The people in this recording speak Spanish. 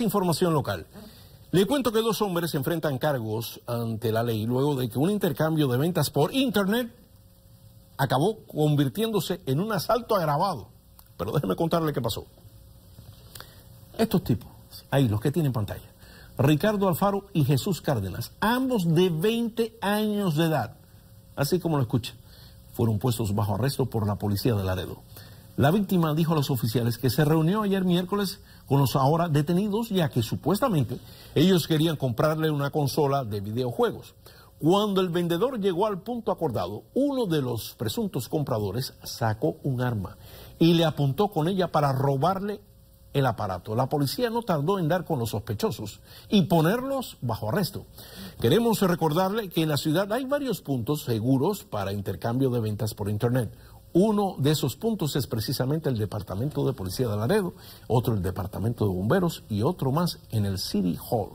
información local. Le cuento que dos hombres se enfrentan cargos ante la ley luego de que un intercambio de ventas por Internet acabó convirtiéndose en un asalto agravado. Pero déjeme contarle qué pasó. Estos tipos, ahí los que tienen pantalla, Ricardo Alfaro y Jesús Cárdenas, ambos de 20 años de edad, así como lo escucha, fueron puestos bajo arresto por la policía de Laredo. La víctima dijo a los oficiales que se reunió ayer miércoles con los ahora detenidos ya que supuestamente ellos querían comprarle una consola de videojuegos. Cuando el vendedor llegó al punto acordado, uno de los presuntos compradores sacó un arma y le apuntó con ella para robarle el aparato. La policía no tardó en dar con los sospechosos y ponerlos bajo arresto. Queremos recordarle que en la ciudad hay varios puntos seguros para intercambio de ventas por Internet. Uno de esos puntos es precisamente el Departamento de Policía de Laredo, otro el Departamento de Bomberos y otro más en el City Hall.